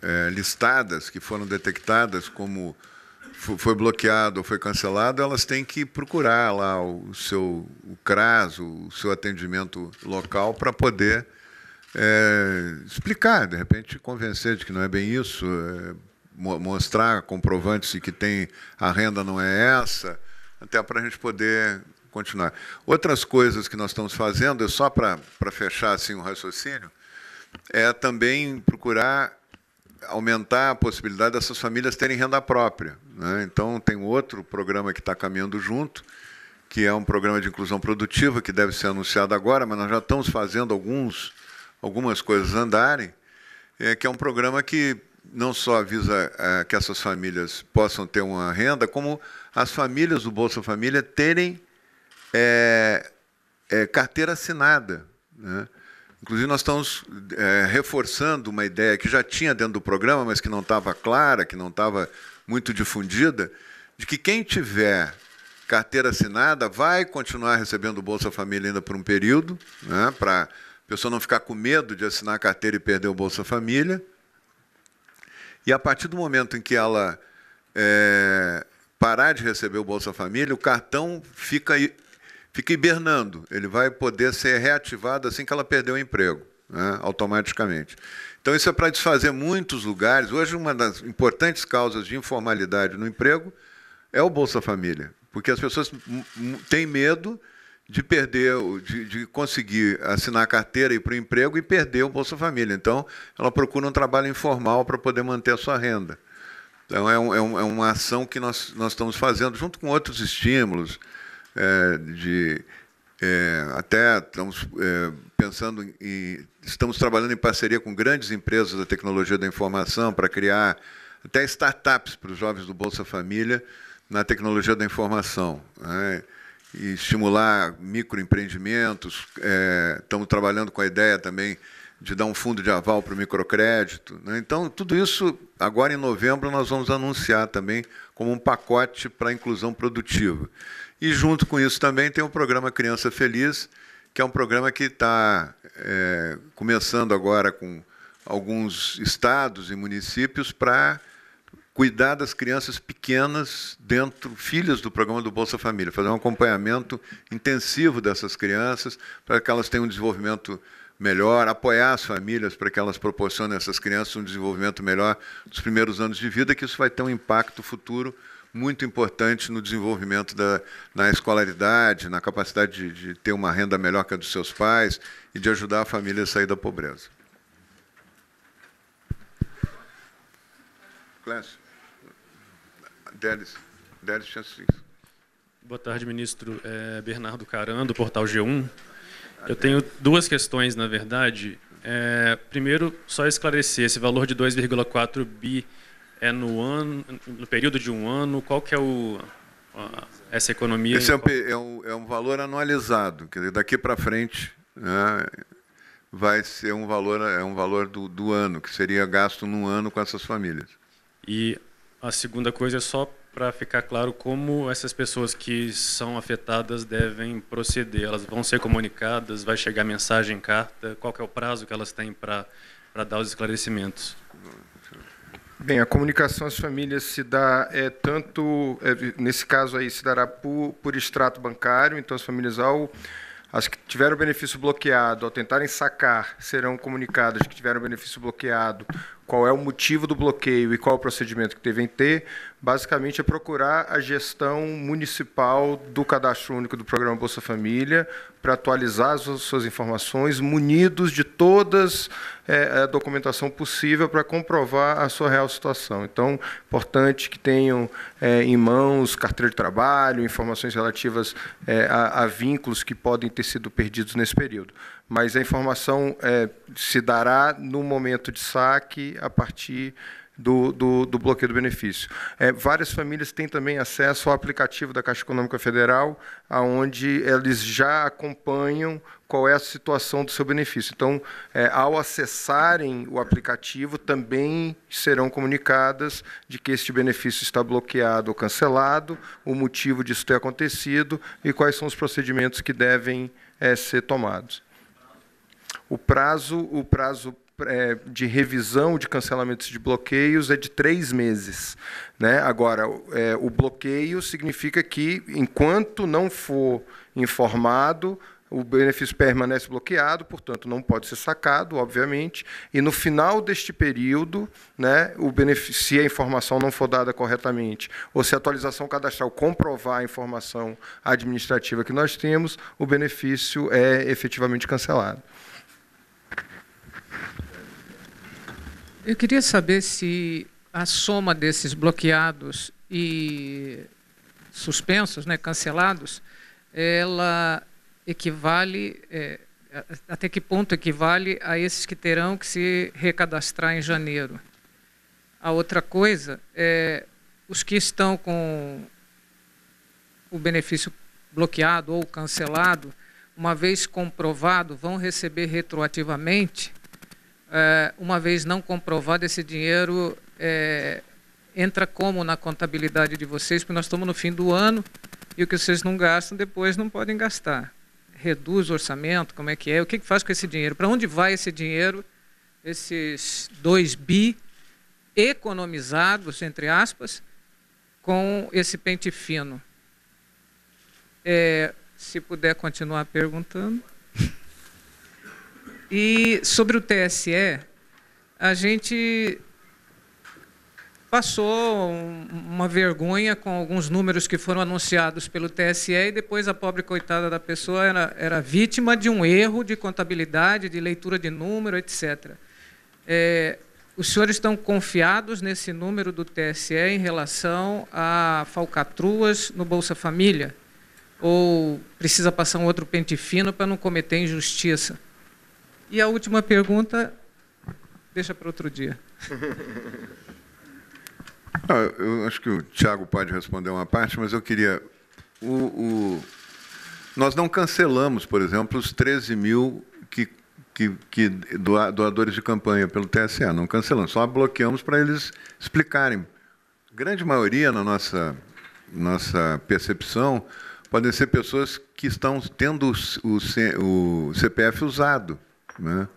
é, listadas, que foram detectadas como foi bloqueado ou foi cancelado, elas têm que procurar lá o seu o CRAS, o seu atendimento local, para poder é, explicar, de repente convencer de que não é bem isso, é, mostrar comprovantes de que tem a renda não é essa, até para a gente poder continuar. Outras coisas que nós estamos fazendo, só para fechar assim o raciocínio, é também procurar aumentar a possibilidade dessas famílias terem renda própria. Né? Então, tem outro programa que está caminhando junto, que é um programa de inclusão produtiva, que deve ser anunciado agora, mas nós já estamos fazendo alguns, algumas coisas andarem, é, que é um programa que não só avisa é, que essas famílias possam ter uma renda, como as famílias do Bolsa Família terem é, é carteira assinada. Né? Inclusive, nós estamos é, reforçando uma ideia que já tinha dentro do programa, mas que não estava clara, que não estava muito difundida, de que quem tiver carteira assinada vai continuar recebendo o Bolsa Família ainda por um período, né, para a pessoa não ficar com medo de assinar a carteira e perder o Bolsa Família. E a partir do momento em que ela é, parar de receber o Bolsa Família, o cartão fica fica hibernando. Ele vai poder ser reativado assim que ela perder o emprego, né, automaticamente. Então, isso é para desfazer muitos lugares. Hoje, uma das importantes causas de informalidade no emprego é o Bolsa Família, porque as pessoas têm medo de perder, de, de, conseguir assinar a carteira e ir para o emprego e perder o Bolsa Família. Então, ela procura um trabalho informal para poder manter a sua renda. Então, é, um, é, um, é uma ação que nós, nós estamos fazendo, junto com outros estímulos, é, de é, até estamos é, pensando e estamos trabalhando em parceria com grandes empresas da tecnologia da informação para criar até startups para os jovens do Bolsa Família na tecnologia da informação. Né? E estimular microempreendimentos. É, estamos trabalhando com a ideia também de dar um fundo de aval para o microcrédito. Né? Então, tudo isso, agora em novembro, nós vamos anunciar também como um pacote para a inclusão produtiva. E junto com isso também tem o programa Criança Feliz, que é um programa que está é, começando agora com alguns estados e municípios para cuidar das crianças pequenas dentro, filhas do programa do Bolsa Família, fazer um acompanhamento intensivo dessas crianças para que elas tenham um desenvolvimento melhor, apoiar as famílias para que elas proporcionem a essas crianças um desenvolvimento melhor nos primeiros anos de vida, que isso vai ter um impacto futuro muito importante no desenvolvimento da, na escolaridade, na capacidade de, de ter uma renda melhor que a dos seus pais e de ajudar a família a sair da pobreza. Clécio. Délis. Délis Chancis. Boa tarde, ministro. É Bernardo Caran, do Portal G1. Eu tenho duas questões, na verdade. É, primeiro, só esclarecer, esse valor de 2,4 bi é no ano, no período de um ano, qual que é o essa economia? Esse é um, é um, é um valor anualizado, quer dizer, daqui para frente né, vai ser um valor é um valor do, do ano que seria gasto num ano com essas famílias. E a segunda coisa é só para ficar claro como essas pessoas que são afetadas devem proceder. Elas vão ser comunicadas, vai chegar mensagem, carta, qual é o prazo que elas têm para para dar os esclarecimentos. Bem, a comunicação às famílias se dá é, tanto, é, nesse caso aí, se dará por, por extrato bancário, então as famílias ao as que tiveram benefício bloqueado, ao tentarem sacar, serão comunicadas que tiveram benefício bloqueado qual é o motivo do bloqueio e qual é o procedimento que devem ter, basicamente é procurar a gestão municipal do cadastro único do programa Bolsa Família para atualizar as suas informações, munidos de todas é, a documentação possível para comprovar a sua real situação. Então, importante que tenham é, em mãos carteira de trabalho, informações relativas eh, a, a vínculos que podem ter sido perdidos nesse período mas a informação é, se dará no momento de saque a partir do, do, do bloqueio do benefício. É, várias famílias têm também acesso ao aplicativo da Caixa Econômica Federal, aonde eles já acompanham qual é a situação do seu benefício. Então, é, ao acessarem o aplicativo, também serão comunicadas de que este benefício está bloqueado ou cancelado, o motivo disso ter acontecido e quais são os procedimentos que devem é, ser tomados. O prazo, o prazo é, de revisão de cancelamentos de bloqueios é de três meses. Né? Agora, é, o bloqueio significa que, enquanto não for informado, o benefício permanece bloqueado, portanto, não pode ser sacado, obviamente, e no final deste período, né, o benefício, se a informação não for dada corretamente, ou se a atualização cadastral comprovar a informação administrativa que nós temos, o benefício é efetivamente cancelado. Eu queria saber se a soma desses bloqueados e suspensos, né, cancelados, ela equivale, é, até que ponto equivale a esses que terão que se recadastrar em janeiro? A outra coisa é os que estão com o benefício bloqueado ou cancelado, uma vez comprovado, vão receber retroativamente eh, uma vez não comprovado, esse dinheiro é, entra como na contabilidade de vocês, porque nós estamos no fim do ano e o que vocês não gastam, depois não podem gastar. Reduz o orçamento, como é que é? O que, que faz com esse dinheiro? Para onde vai esse dinheiro, esses 2 bi economizados, entre aspas, com esse pente fino? É, se puder continuar perguntando. E sobre o TSE, a gente passou uma vergonha com alguns números que foram anunciados pelo TSE e depois a pobre coitada da pessoa era, era vítima de um erro de contabilidade, de leitura de número, etc. É, os senhores estão confiados nesse número do TSE em relação a falcatruas no Bolsa Família? Ou precisa passar um outro pente fino para não cometer injustiça? E a última pergunta, deixa para outro dia. Ah, eu acho que o Tiago pode responder uma parte, mas eu queria. O, o, nós não cancelamos, por exemplo, os 13 mil que, que, que doadores de campanha pelo TSE. Não cancelamos, só bloqueamos para eles explicarem. Grande maioria, na nossa, nossa percepção, podem ser pessoas que estão tendo o, o CPF usado né?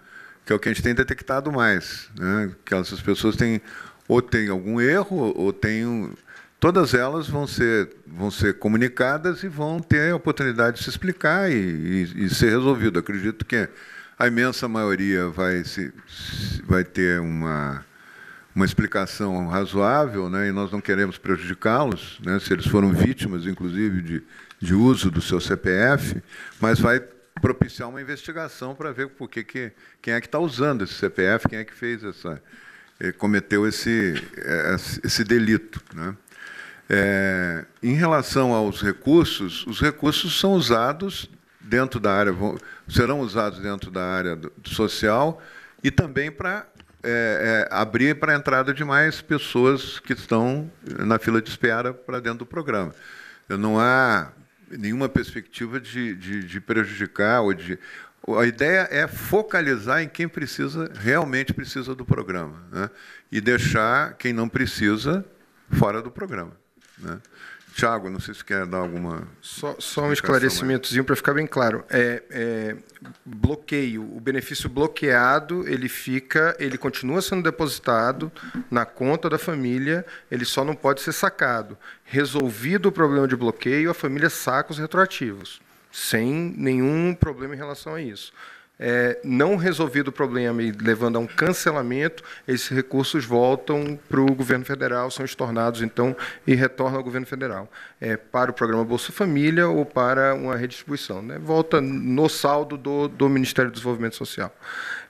que é o que a gente tem detectado mais, né? que essas pessoas têm ou têm algum erro ou têm um... todas elas vão ser vão ser comunicadas e vão ter a oportunidade de se explicar e, e, e ser resolvido. Acredito que a imensa maioria vai se vai ter uma uma explicação razoável, né? e nós não queremos prejudicá-los, né? se eles foram vítimas, inclusive, de, de uso do seu CPF, mas vai propiciar uma investigação para ver por que, que quem é que está usando esse CPF, quem é que fez essa, eh, cometeu eh, esse, esse delito. Né? É, em relação aos recursos, os recursos são usados dentro da área, serão usados dentro da área social e também para é, é, abrir para a entrada de mais pessoas que estão na fila de espera para dentro do programa. Não há nenhuma perspectiva de, de, de prejudicar ou de a ideia é focalizar em quem precisa realmente precisa do programa né? e deixar quem não precisa fora do programa. Né? Tiago, não sei se quer dar alguma. Só, só um esclarecimentozinho para ficar bem claro. É, é, bloqueio, o benefício bloqueado, ele fica, ele continua sendo depositado na conta da família, ele só não pode ser sacado. Resolvido o problema de bloqueio, a família saca os retroativos, sem nenhum problema em relação a isso é, não resolvido o problema e levando a um cancelamento, esses recursos voltam para o governo federal, são estornados então e retornam ao governo federal, é, para o programa Bolsa Família ou para uma redistribuição. Né? Volta no saldo do, do Ministério do Desenvolvimento Social.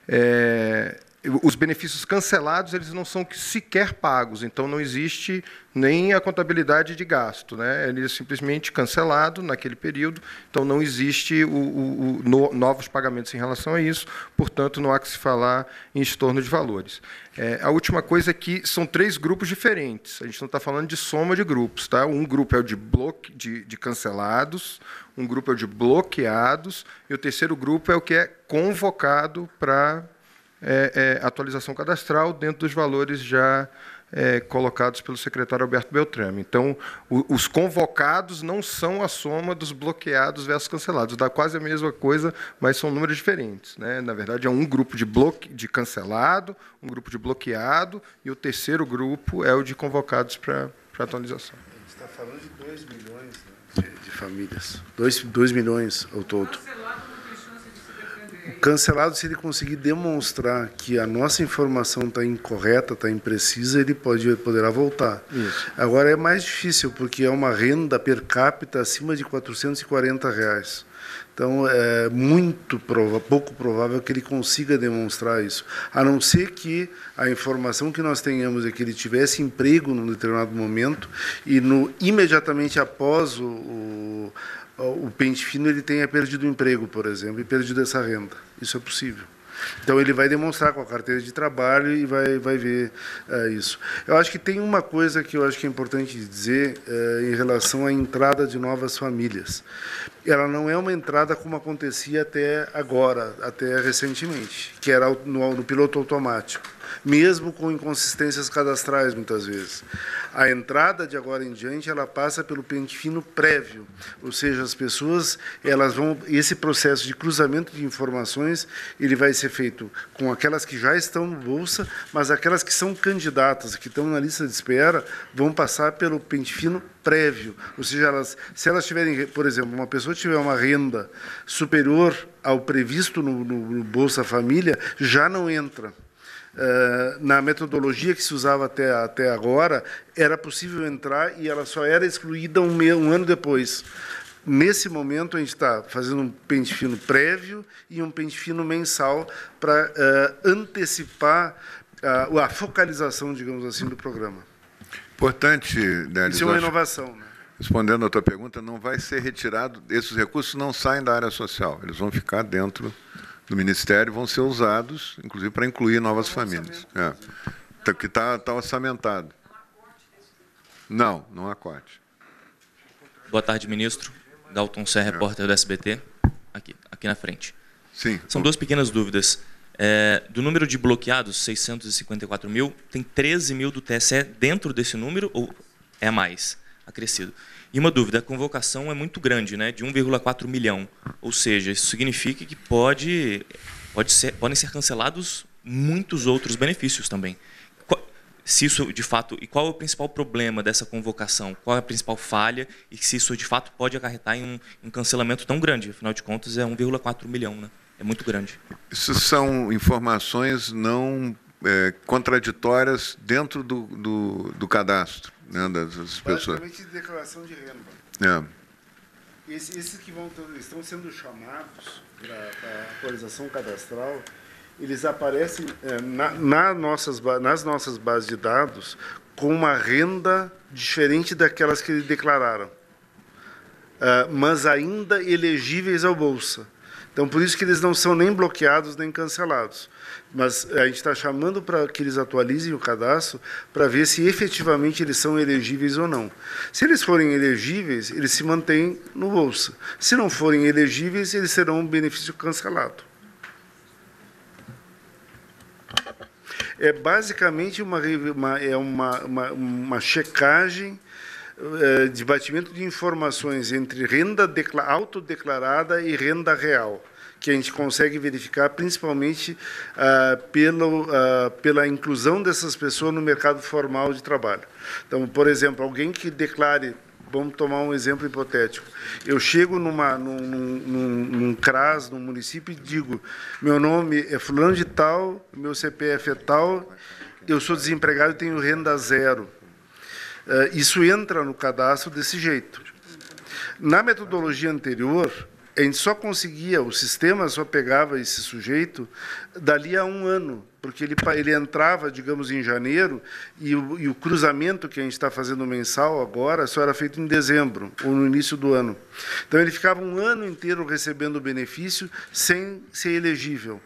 É, os benefícios cancelados eles não são sequer pagos, então não existe nem a contabilidade de gasto, né? Ele é simplesmente cancelado naquele período, então não existe o, o, o novos pagamentos em relação a isso, portanto não há que se falar em estorno de valores. É, a última coisa é que são três grupos diferentes. A gente não está falando de soma de grupos, tá? Um grupo é o de bloque de, de cancelados, um grupo é o de bloqueados e o terceiro grupo é o que é convocado para é, é, atualização cadastral dentro dos valores já é, colocados pelo secretário Alberto Beltrame. Então, o, os convocados não são a soma dos bloqueados versus cancelados. Dá quase a mesma coisa, mas são números diferentes. Né? Na verdade, é um grupo de, bloque, de cancelado, um grupo de bloqueado, e o terceiro grupo é o de convocados para atualização. A gente está falando de 2 milhões né, de, de, famílias. 2 milhões ao todo cancelado se ele conseguir demonstrar que a nossa informação está incorreta, está imprecisa, ele pode poderá voltar. Isso. Agora é mais difícil porque é uma renda per capita acima de 440 reais. Então é muito prova, pouco provável que ele consiga demonstrar isso, a não ser que a informação que nós tenhamos é que ele tivesse emprego num determinado momento e no imediatamente após o, o o pente fino ele tenha perdido o emprego, por exemplo, e perdido essa renda. Isso é possível. Então ele vai demonstrar com a carteira de trabalho e vai, vai ver é, isso. Eu acho que tem uma coisa que eu acho que é importante dizer é, em relação à entrada de novas famílias. Ela não é uma entrada como acontecia até agora, até recentemente, que era no, no piloto automático mesmo com inconsistências cadastrais, muitas vezes. A entrada de agora em diante, ela passa pelo pente fino prévio, ou seja, as pessoas, elas vão, esse processo de cruzamento de informações, ele vai ser feito com aquelas que já estão no Bolsa, mas aquelas que são candidatas, que estão na lista de espera, vão passar pelo pente fino prévio, ou seja, elas, se elas tiverem, por exemplo, uma pessoa tiver uma renda superior ao previsto no, no, no Bolsa Família, já não entra. Eh, na metodologia que se usava até, até agora, era possível entrar e ela só era excluída um, meio, um ano depois. Nesse momento, a gente está fazendo um pente fino prévio e um pente fino mensal para uh, antecipar uh, a focalização, digamos assim, do programa. Importante, né, Isso é uma inovação. Né? Respondendo à tua pergunta, não vai ser retirado, esses recursos não saem da área social, eles vão ficar dentro do Ministério vão ser usados, inclusive, para incluir novas famílias. É. Tá, que está tá orçamentado. Não, não há corte. Boa tarde, ministro. Dalton Sé, repórter do SBT. Aqui, aqui na frente. Sim. São duas pequenas dúvidas. É, do número de bloqueados, 654 mil, tem 13 mil do TSE dentro desse número ou é mais acrescido? E uma dúvida, a convocação é muito grande, né? De 1,4 milhão. Ou seja, isso significa que pode, pode ser, podem ser cancelados muitos outros benefícios também. Se isso de fato e qual é o principal problema dessa convocação? Qual é a principal falha e se isso de fato pode acarretar em um, um cancelamento tão grande? Afinal de contas, é 1,4 milhão, né? É muito grande. Isso são informações não é, contraditórias dentro do, do, do cadastro né, dessas pessoas. Basicamente, declaração de renda. É. Esses, esses que vão, estão sendo chamados para atualização cadastral, eles aparecem é, na, na nossas, nas nossas bases de dados com uma renda diferente daquelas que declararam, uh, mas ainda elegíveis ao Bolsa. Então, por isso que eles não são nem bloqueados nem cancelados mas a gente está chamando para que eles atualizem o cadastro para ver se efetivamente eles são elegíveis ou não. Se eles forem elegíveis, eles se mantêm no bolso. Se não forem elegíveis, eles serão um benefício cancelado. É basicamente uma, uma é uma, uma, uma checagem é, de batimento de informações entre renda autodeclarada e renda real que a gente consegue verificar, principalmente ah, pelo, ah, pela inclusão dessas pessoas no mercado formal de trabalho. Então, por exemplo, alguém que declare Vamos tomar um exemplo hipotético. Eu chego numa, num, num, num, CRAS, num município, e digo: meu nome é Fulano de Tal, meu CPF é tal, eu sou desempregado e tenho renda zero. Ah, isso entra no cadastro desse jeito. Na metodologia anterior, a gente só conseguia, o sistema só pegava esse sujeito dali a um ano, porque ele, ele entrava, digamos, em janeiro, e o, e o cruzamento que a gente está fazendo mensal agora só era feito em dezembro, ou no início do ano. Então, ele ficava um ano inteiro recebendo benefício sem ser elegível.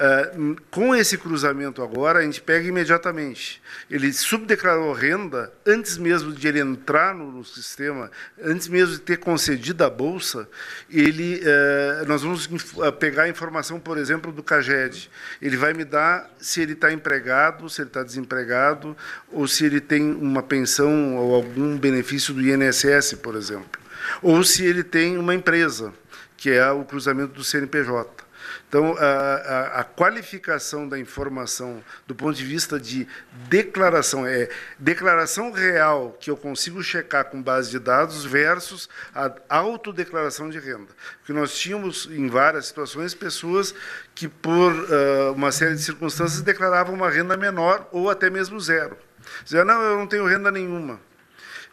Ah, com esse cruzamento agora, a gente pega imediatamente. Ele subdeclarou renda antes mesmo de ele entrar no, no sistema, antes mesmo de ter concedido a bolsa. Ele, ah, nós vamos ah, pegar a informação, por exemplo, do CAGED. Ele vai me dar se ele está empregado, se ele está desempregado, ou se ele tem uma pensão ou algum benefício do INSS, por exemplo, ou se ele tem uma empresa, que é o cruzamento do CNPJ. Então, a, a, a, qualificação da informação do ponto de vista de declaração, é declaração real que eu consigo checar com base de dados versus a autodeclaração de renda. Porque nós tínhamos, em várias situações, pessoas que, por uh, uma série de circunstâncias, declaravam uma renda menor ou até mesmo zero. Dizia, não, eu não tenho renda nenhuma.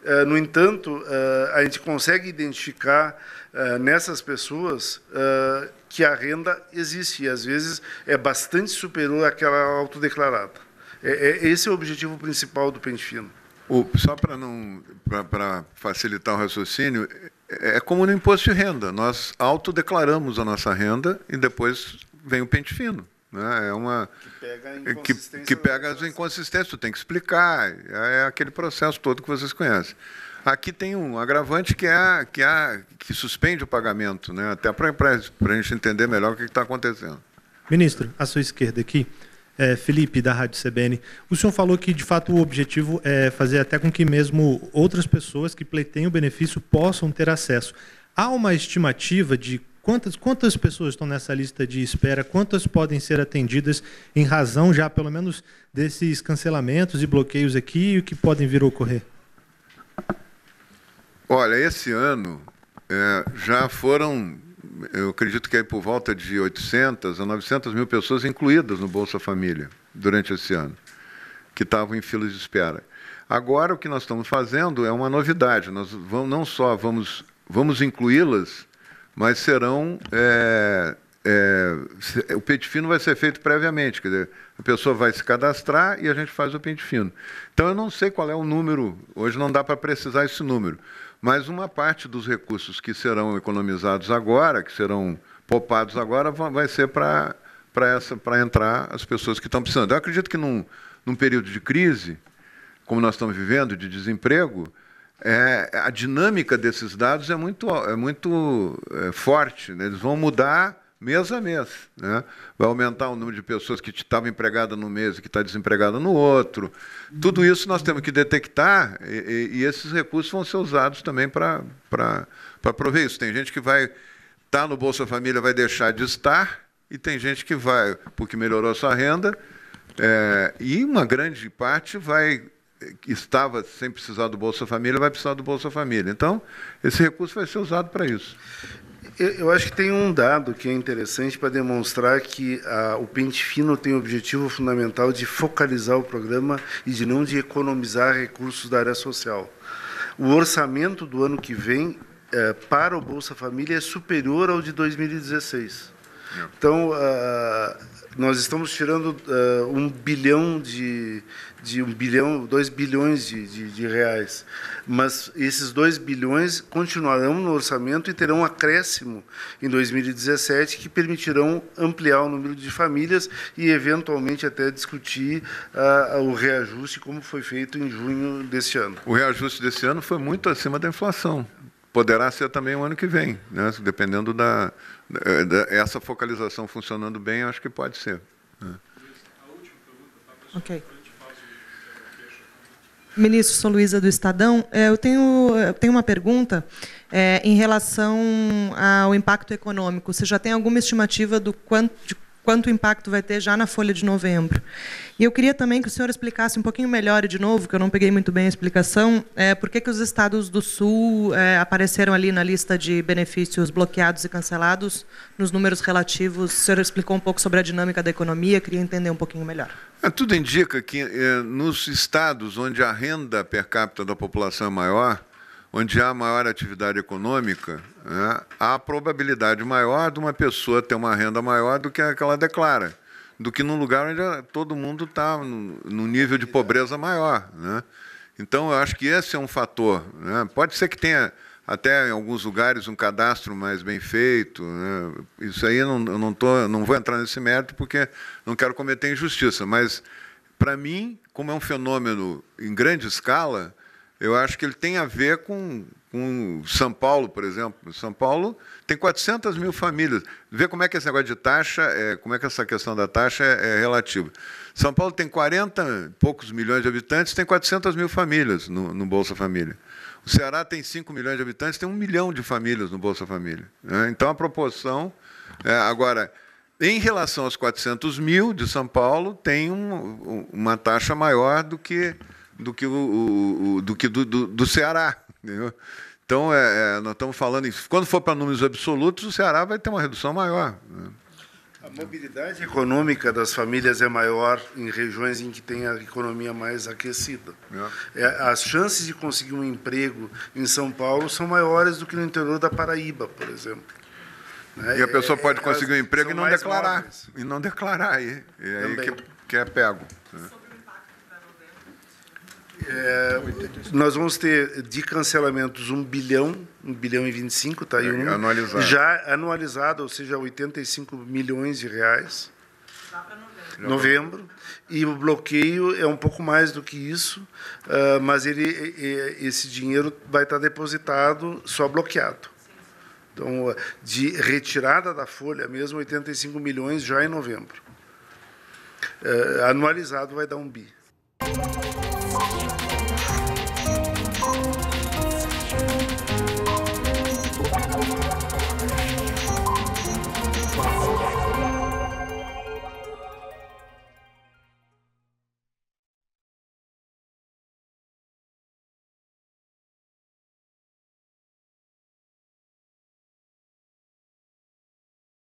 Uh, no entanto, uh, a gente consegue identificar nessas pessoas que a renda existe e, às vezes, é bastante superior àquela autodeclarada. É, é esse é o objetivo principal do pente fino. O, só para não para facilitar o raciocínio, é, é como no imposto de renda. Nós autodeclaramos a nossa renda e depois vem o pente fino. Né? É uma que pega, que, que pega as inconsistências, tem que explicar. É, é aquele processo todo que vocês conhecem. Aqui tem um agravante que, é, que, é, que suspende o pagamento, né? até para a gente entender melhor o que está acontecendo. Ministro, à sua esquerda aqui, é, Felipe, da Rádio CBN. O senhor falou que, de fato, o objetivo é fazer até com que mesmo outras pessoas que pleiteiam o benefício possam ter acesso. Há uma estimativa de quantas, quantas pessoas estão nessa lista de espera, quantas podem ser atendidas em razão já, pelo menos, desses cancelamentos e bloqueios aqui e o que podem vir a ocorrer? Olha, esse ano é, já foram, eu acredito que aí por volta de 800 a 900 mil pessoas incluídas no Bolsa Família durante esse ano, que estavam em filas de espera. Agora o que nós estamos fazendo é uma novidade. Nós vamos, não só vamos, vamos incluí-las, mas serão é, é, o pente fino vai ser feito previamente, quer dizer, a pessoa vai se cadastrar e a gente faz o pente fino. Então eu não sei qual é o número, hoje não dá para precisar esse número, mas uma parte dos recursos que serão economizados agora, que serão poupados agora, vai ser para entrar as pessoas que estão precisando. Eu acredito que num, num período de crise, como nós estamos vivendo, de desemprego, é, a dinâmica desses dados é muito, é muito é, forte. Né? Eles vão mudar mês a mês. Né? Vai aumentar o número de pessoas que estavam empregadas no mês e que está desempregada no outro. Tudo uhum. isso nós temos que detectar e, e esses recursos vão ser usados também para prover isso. Tem gente que vai estar tá no Bolsa Família, vai deixar de estar, e tem gente que vai, porque melhorou a sua renda, é, e uma grande parte vai estava sem precisar do Bolsa Família vai precisar do Bolsa Família. Então, esse recurso vai ser usado para isso. Eu, acho que tem um dado que é interessante para demonstrar que a, o Pente Fino tem o objetivo fundamental de focalizar o programa e de não de economizar recursos da área social. O orçamento do ano que vem é, para o Bolsa Família é superior ao de 2016. É. Então, uh, nós estamos tirando uh, um bilhão de, de 1 bilhão, 2 bilhões de, de, de reais. Mas esses 2 bilhões continuarão no orçamento e terão um acréscimo em 2017 que permitirão ampliar o número de famílias e, eventualmente, até discutir ah, ah, o reajuste, como foi feito em junho deste ano. O reajuste deste ano foi muito acima da inflação poderá ser também o ano que vem, né? dependendo da, da, da, essa focalização funcionando bem, acho que pode ser. Né? Ok. Ministro sou Luísa do Estadão, é, eu tenho, eu é, tenho uma pergunta é, em relação ao impacto econômico. Você já tem alguma estimativa do quanto, de quanto impacto vai ter já na folha de novembro. E eu queria também que o senhor explicasse um pouquinho melhor, e de novo, que eu não peguei muito bem a explicação, é, por que, que os estados do Sul é, apareceram ali na lista de benefícios bloqueados e cancelados nos números relativos. O senhor explicou um pouco sobre a dinâmica da economia, queria entender um pouquinho melhor. É, tudo indica que é, nos estados onde a renda per capita da população é maior, onde há maior atividade econômica, né, há probabilidade maior de uma pessoa ter uma renda maior do que a que ela declara, do que num lugar onde todo mundo está num nível de pobreza maior. Né? Então, eu acho que esse é um fator. Né? Pode ser que tenha até em alguns lugares um cadastro mais bem feito. Né? Isso aí não, eu não, tô, não vou entrar nesse mérito porque não quero cometer injustiça. Mas, para mim, como é um fenômeno em grande escala, eu acho que ele tem a ver com, com São Paulo, por exemplo. São Paulo tem 400 mil famílias. Vê como é que esse negócio de taxa, é, como é que essa questão da taxa é, é relativa. São Paulo tem 40 e poucos milhões de habitantes, tem 400 mil famílias no, no Bolsa Família. O Ceará tem 5 milhões de habitantes, tem 1 milhão de famílias no Bolsa Família. Né? Então, a proporção... É, agora, em relação aos 400 mil de São Paulo, tem um, uma taxa maior do que do que o, o, o do, que do, do, do Ceará. Entendeu? Então, é, é, nós estamos falando isso. Quando for para números absolutos, o Ceará vai ter uma redução maior. Né? A mobilidade econômica das famílias é maior em regiões em que tem a economia mais aquecida. É. é as chances de conseguir um emprego em São Paulo são maiores do que no interior da Paraíba, por exemplo. Né? E a pessoa é, pode é, conseguir um emprego e não declarar. Móveis. E não declarar aí. E aí que, que é pego. Né? É, nós vamos ter de cancelamentos 1 bilhão, 1 bilhão e 25, está aí é, um, anualizado. já anualizado, ou seja, 85 milhões de reais. Lá para novembro. novembro. E o bloqueio é um pouco mais do que isso, ah, mas ele, esse dinheiro vai estar depositado só bloqueado. Então, de retirada da folha mesmo, 85 milhões já em novembro. Ah, anualizado vai dar um bi. Thank you.